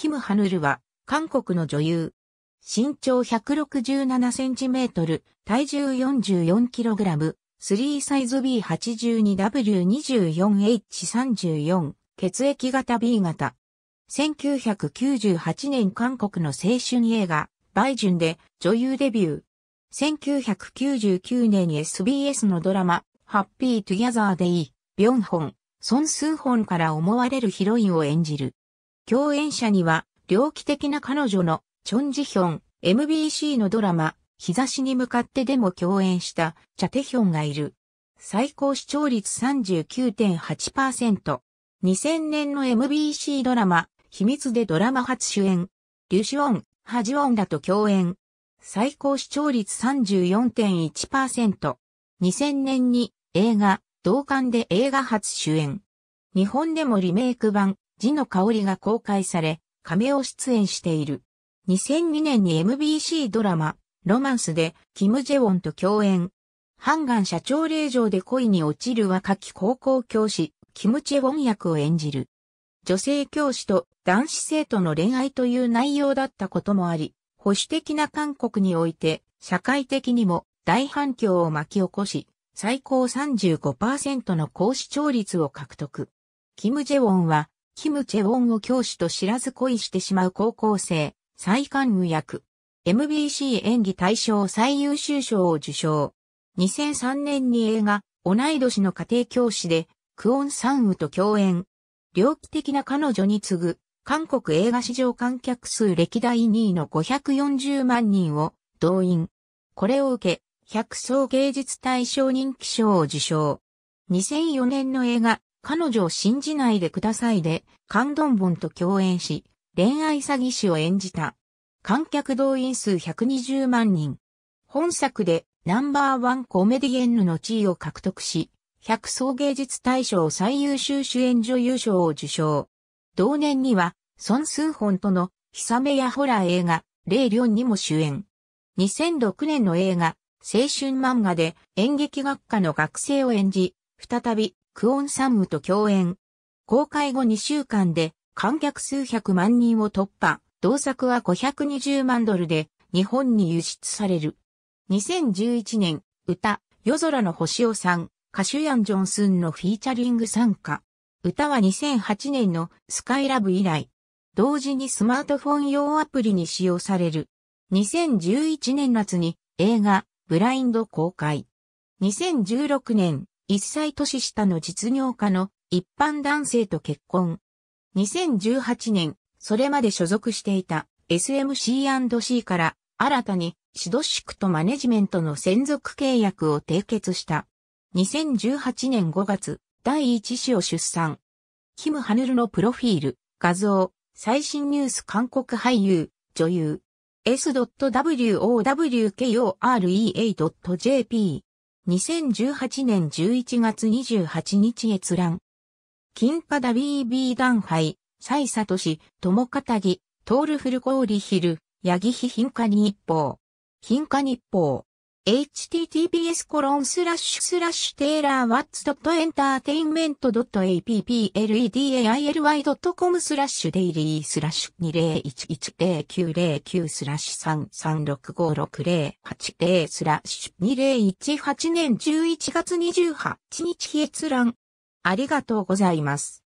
キム・ハヌルは、韓国の女優。身長167センチメートル、体重44キログラム、3サイズ B82W24H34、血液型 B 型。1998年韓国の青春映画、バイジュンで女優デビュー。1999年 SBS のドラマ、ハッピートゥギャザーでイ、ビョンホン、ソンスーホンから思われるヒロインを演じる。共演者には、猟奇的な彼女のチョンジヒョン、MBC のドラマ、日差しに向かってでも共演したチャテヒョンがいる。最高視聴率39.8%。2000年の MBC ドラマ、秘密でドラマ初主演。リュシオン、ハジオンらと共演。最高視聴率34.1%。2000年に映画、同館で映画初主演。日本でもリメイク版、字の香りが公開され、亀を出演している。2002年に MBC ドラマ、ロマンスで、キム・ジェウォンと共演。ハンガン社長令嬢で恋に落ちる若き高校教師、キム・チェウォン役を演じる。女性教師と男子生徒の恋愛という内容だったこともあり、保守的な韓国において、社会的にも大反響を巻き起こし、最高35%の高視聴率を獲得。キム・ジェウォンはキム・チェウォンを教師と知らず恋してしまう高校生、再関羽役。MBC 演技大賞最優秀賞を受賞。2003年に映画、同い年の家庭教師で、クオン・サンウと共演。猟奇的な彼女に次ぐ、韓国映画史上観客数歴代2位の540万人を動員。これを受け、百層芸術大賞人気賞を受賞。2004年の映画、彼女を信じないでくださいで、カンドンボンと共演し、恋愛詐欺師を演じた。観客動員数120万人。本作でナンバーワンコメディエンヌの地位を獲得し、百総芸術大賞最優秀主演女優賞を受賞。同年には、ソン・スーホンとの、ヒサメやホラー映画、レイ・リョンにも主演。2006年の映画、青春漫画で演劇学科の学生を演じ、再びクオンサンムと共演。公開後2週間で観客数百万人を突破。同作は520万ドルで日本に輸出される。2011年、歌、夜空の星をさん、歌手ヤン・ジョンスンのフィーチャリング参加。歌は2008年のスカイラブ以来、同時にスマートフォン用アプリに使用される。2011年夏に映画、ブラインド公開。2016年、1歳年下の実業家の一般男性と結婚。2018年、それまで所属していた SMC&C から新たにシドシクとマネジメントの専属契約を締結した。2018年5月、第1子を出産。キム・ハヌルのプロフィール、画像、最新ニュース韓国俳優、女優。s.wowkore.jp 2018年11月28日閲覧。金 p ダビー BB 団杯、サイ友トシ、トールフルコーリヒル、八木非貧化日報。貧化日報。https コロンスラッシュスラッシュテーラーワッツドットエンターテインメントドット appledaily.com スラッシュデイリースラッシュ20110909スラッシュ33656080スラッシュ2018年11月28日日閲覧ありがとうございます。